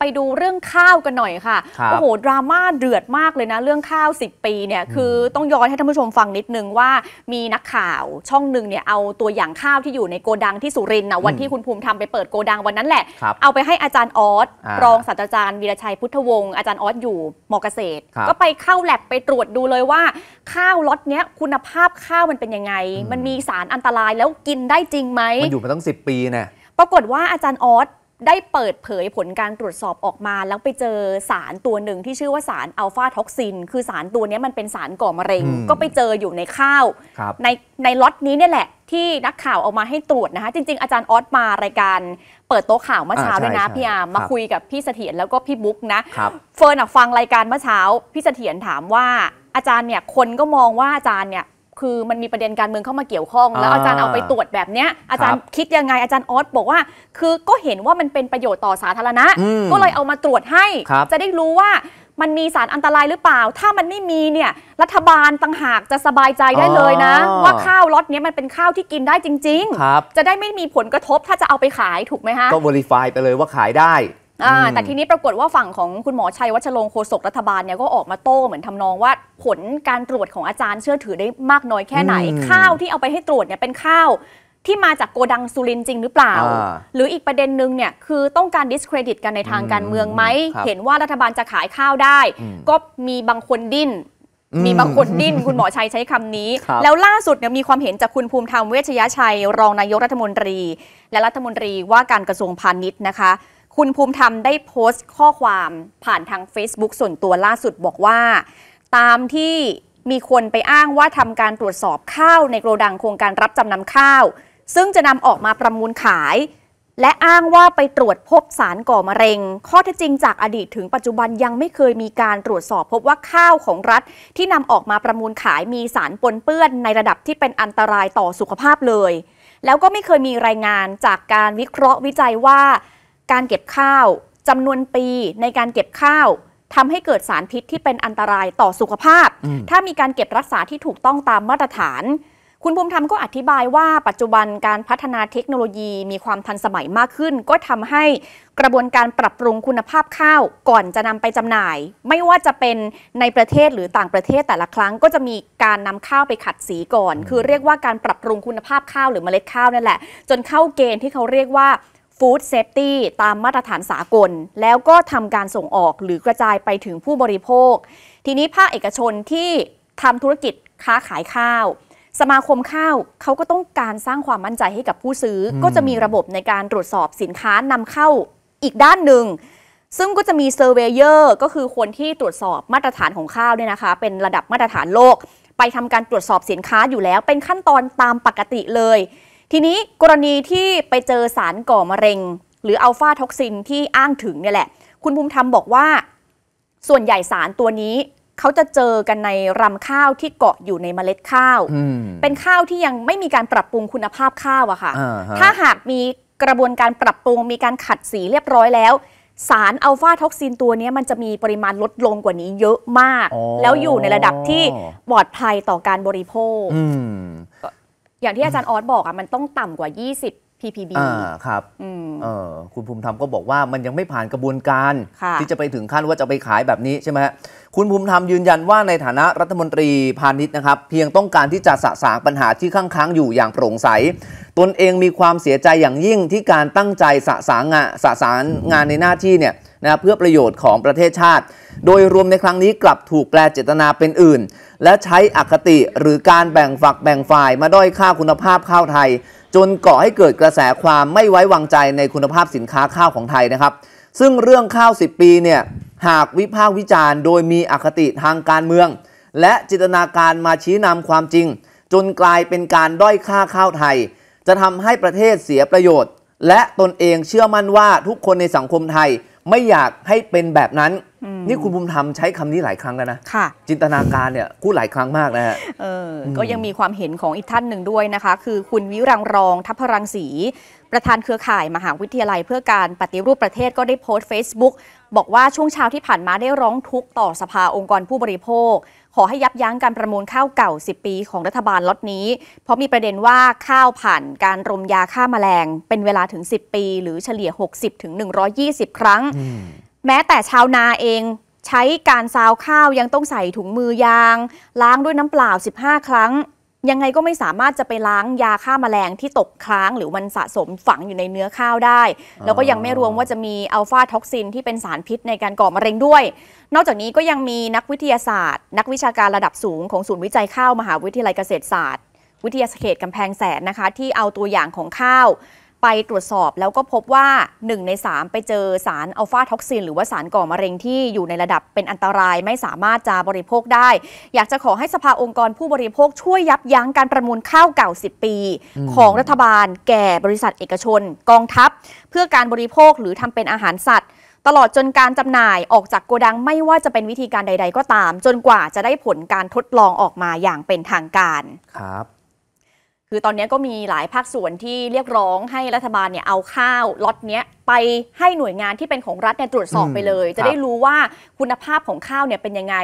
ไปดูเรื่องข้าวกันหน่อยค่ะ โอ้โห ดราม่าเดือดมากเลยนะ เรื่องข้าว 10 ปีเนี่ย คือต้องย้อนให้ท่านผู้ชมฟังนิดนึงว่า มีนักข่าวช่องหนึ่งเนี่ยเอาตัวอย่างข้าวที่อยู่ในโกดังที่สุรินทร์นะวันที่คุณภูมิธรรมไปเปิดโกดังวันนั้นแหละ เอาไปให้อาจารย์ออส รองศาสตราจารย์วีรชัยพุทธวงศ์อาจารย์ออสอยู่มอเกษตร ก็ไปเข้าแลบไปตรวจดูเลยว่าข้าวล็อตเนี้ยคุณภาพข้าวมันเป็นยังไง มันมีสารอันตรายแล้วกินได้จริงไหมมันอยู่มาตั้ง 10 ปีเนี่ยปรากฏว่าอาจารย์ออสได้เปิดเผยผลการตรวจสอบออกมาแล้วไปเจอสารตัวหนึ่งที่ชื่อว่าสารอัลฟาท็อกซินคือสารตัวนี้มันเป็นสารก่อมะเร็งก็ไปเจออยู่ในข้าว ในในล็อตนี้เนี่ยแหละที่นักข่าวเอามาให้ตรวจนะคะจริง ๆ อาจารย์ออสมารายการเปิดโต๊ะข่าวเมื่อเช้าด้วยนะ พี่อาร์มาคุยกับพี่เสถียรแล้วก็พี่บุ๊กนะ เฟิร์นฟังรายการเมื่อเช้า พี่เสถียรถามว่า อาจารย์เนี่ยคนก็มองว่าอาจารย์เนี่ยคือมันมีประเด็นการเมืองเข้ามาเกี่ยวข้อง แล้วอาจารย์เอาไปตรวจแบบเนี้ย อาจารย์คิดยังไงอาจารย์ออสบอกว่า คือก็เห็นว่ามันเป็นประโยชน์ต่อสาธารณะ ก็เลยเอามาตรวจให้ จะได้รู้ว่ามันมีสารอันตรายหรือเปล่า ถ้ามันไม่มีเนี่ยรัฐบาลต่างหากจะสบายใจได้เลยนะ ว่าข้าวล็อตนี้มันเป็นข้าวที่กินได้จริงๆจะได้ไม่มีผลกระทบถ้าจะเอาไปขายถูกไหมฮะก็บริไฟไปเลยว่าขายได้แต่ทีนี้ปรากฏว่าฝั่งของคุณหมอชัยวัชรงโคศกรัฐบาลเนี่ยก็ออกมาโต้เหมือนทำนองว่าผลการตรวจของอาจารย์เชื่อถือได้มากน้อยแค่ไหน ข้าวที่เอาไปให้ตรวจเนี่ยเป็นข้าวที่มาจากโกดังสุรินจริงหรือเปล่า หรืออีกประเด็นหนึ่งเนี่ยคือต้องการดิสเครดิตกันในทางการเมืองไหม เห็นว่ารัฐบาลจะขายข้าวได้ก็มีบางคนดิ้นมีบางคนดิ้นคุณหมอชัยใช้คำนี้ แล้วล่าสุดเนี่ยมีความเห็นจากคุณภูมิธรรมเวชยชัย รองนายกรัฐมนตรี และรัฐมนตรีว่าการกระทรวงพาณิชย์นะคะคุณภูมิธรรมได้โพสต์ข้อความผ่านทาง Facebook ส่วนตัวล่าสุดบอกว่า ตามที่มีคนไปอ้างว่าทำการตรวจสอบข้าวในโกดังโครงการรับจำนำข้าว ซึ่งจะนำออกมาประมูลขาย และอ้างว่าไปตรวจพบสารก่อมะเร็ง ข้อเท็จจริงจากอดีตถึงปัจจุบันยังไม่เคยมีการตรวจสอบพบว่าข้าวของรัฐที่นำออกมาประมูลขายมีสารปนเปื้อนในระดับที่เป็นอันตรายต่อสุขภาพเลย แล้วก็ไม่เคยมีรายงานจากการวิเคราะห์วิจัยว่าการเก็บข้าวจำนวนปีในการเก็บข้าวทำให้เกิดสารพิษที่เป็นอันตรายต่อสุขภาพ ถ้ามีการเก็บรักษาที่ถูกต้องตามมาตรฐาน คุณภูมิธรรมก็อธิบายว่า ปัจจุบันการพัฒนาเทคโนโลยีมีความทันสมัยมากขึ้น ก็ทำให้กระบวนการปรับปรุงคุณภาพข้าวก่อนจะนำไปจำหน่าย ไม่ว่าจะเป็นในประเทศหรือต่างประเทศแต่ละครั้งก็จะมีการนำข้าวไปขัดสีก่อน คือเรียกว่าการปรับปรุงคุณภาพข้าวหรือเมล็ดข้าวนั่นแหละ จนเข้าเกณฑ์ที่เขาเรียกว่าฟู้ดเซฟตี้ตามมาตรฐานสากล แล้วก็ทำการส่งออกหรือกระจายไปถึงผู้บริโภค ทีนี้ภาคเอกชนที่ทำธุรกิจค้าขายข้าว สมาคมข้าวเขาก็ต้องการสร้างความมั่นใจให้กับผู้ซื้ออก็จะมีระบบในการตรวจสอบสินค้านำเข้าอีกด้านหนึ่ง ซึ่งก็จะมีเซอร์เวเยอร์ก็คือคนที่ตรวจสอบมาตรฐานของข้าวเนี่ยนะคะ เป็นระดับมาตรฐานโลก ไปทำการตรวจสอบสินค้าอยู่แล้วเป็นขั้นตอนตามปกติเลยทีนี้กรณีที่ไปเจอสารก่อมะเร็งหรืออัลฟาท็อกซินที่อ้างถึงเนี่ยแหละ คุณภูมิธรรมบอกว่าส่วนใหญ่สารตัวนี้ เขาจะเจอกันในรำข้าวที่เกาะอยู่ในเมล็ดข้าว เป็นข้าวที่ยังไม่มีการปรับปรุงคุณภาพข้าวอะค่ะถ้าหากมีกระบวนการปรับปรุงมีการขัดสีเรียบร้อยแล้ว สารอัลฟาท็อกซินตัวนี้มันจะมีปริมาณลดลงกว่านี้เยอะมาก แล้วอยู่ในระดับที่ปลอดภัยต่อการบริโภคอย่างที่อาจารย์ออสบอกอ่ะมันต้องต่ำกว่า 20 ppb อ่าครับ อืมเออคุณภูมิธรรมก็บอกว่ามันยังไม่ผ่านกระบวนการ ที่จะไปถึงขั้นว่าจะไปขายแบบนี้ใช่ไหมฮะคุณภูมิธรรมยืนยันว่าในฐานะรัฐมนตรีพาณิชย์นะครับ เพียงต้องการที่จะสะสางปัญหาที่ค้างค้างอยู่อย่างโปร่งใส ตนเองมีความเสียใจอย่างยิ่งที่การตั้งใจสะสางงานสะสางงานในหน้าที่เนี่ยนะเพื่อประโยชน์ของประเทศชาติ โดยรวมในครั้งนี้กลับถูกแปลเจตนาเป็นอื่น และใช้อคติหรือการแบ่งฝักแบ่งฝ่ายมาด้อยค่าคุณภาพข้าวไทย จนก่อให้เกิดกระแสความไม่ไว้วางใจในคุณภาพสินค้าข้าวของไทยนะครับ ซึ่งเรื่องข้าว 10 ปีเนี่ย หากวิพากษ์วิจารณ์โดยมีอคติทางการเมือง และจินตนาการมาชี้นำความจริง จนกลายเป็นการด้อยค่าข้าวไทย จะทำให้ประเทศเสียประโยชน์และตนเองเชื่อมั่นว่าทุกคนในสังคมไทยไม่อยากให้เป็นแบบนั้นนี่คุณบุญธรรมใช้คำนี้หลายครั้งแล้วนะค่ะ จินตนาการเนี่ยพูดหลายครั้งมากนะฮะก็ยังมีความเห็นของอีกท่านหนึ่งด้วยนะคะ คือคุณวิรังรองทัพพรังศรีประธานเครือข่ายมหาวิทยาลัยเพื่อการปฏิรูปประเทศก็ได้โพสต์ Facebook บอกว่าช่วงเช้าที่ผ่านมาได้ร้องทุกข์ต่อสภาองค์กรผู้บริโภค ขอให้ยับยั้งการประมูลข้าวเก่า 10 ปีของรัฐบาลล็อตนี้ เพราะมีประเด็นว่าข้าวผ่าน การรมยาฆ่ามาแมลง เป็นเวลาถึง 10 ปี หรือเฉลี่ย60-120 ครั้งแม้แต่ชาวนาเองใช้การซาวข้าวยังต้องใส่ถุงมือยาง ล้างด้วยน้ำเปล่า 15 ครั้ง ยังไงก็ไม่สามารถจะไปล้างยาฆ่ามาแมลงที่ตกค้างหรือมันสะสมฝังอยู่ในเนื้อข้าวได้ แล้วก็ยังไม่รวมว่าจะมีอัลฟาท็อกซินที่เป็นสารพิษในการก่อมะเร็งด้วย นอกจากนี้ก็ยังมีนักวิทยาศาสตร์ นักวิชาการระดับสูงของศูนย์วิจัยข้าวมหาวิทยาลัยเกษตรศาสตร์ วิทยาเขตกำแพงแสนนะคะที่เอาตัวอย่างของข้าวไปตรวจสอบแล้วก็พบว่า 1 ใน 3 ไปเจอสารอัลฟาท็อกซิน หรือว่าสารก่อมะเร็งที่อยู่ในระดับเป็นอันตรายไม่สามารถจะบริโภคได้ อยากจะขอให้สภาองค์กรผู้บริโภคช่วยยับยั้งการประมูลข้าวเก่า 10 ปี ของรัฐบาลแก่บริษัทเอกชน กองทัพ เพื่อการบริโภคหรือทำเป็นอาหารสัตว์ ตลอดจนการจำหน่ายออกจากโกดังไม่ว่าจะเป็นวิธีการใด ๆ ก็ตาม จนกว่าจะได้ผลการทดลองออกมาอย่างเป็นทางการครับคือตอนนี้ก็มีหลายภาคส่วนที่เรียกร้องให้รัฐบาลเนี่ยเอาข้าวล็อตเนี้ยไปให้หน่วยงานที่เป็นของรัฐเนี่ยตรวจสอบไปเลย จะได้รู้ว่าคุณภาพของข้าวเนี่ยเป็นยังไง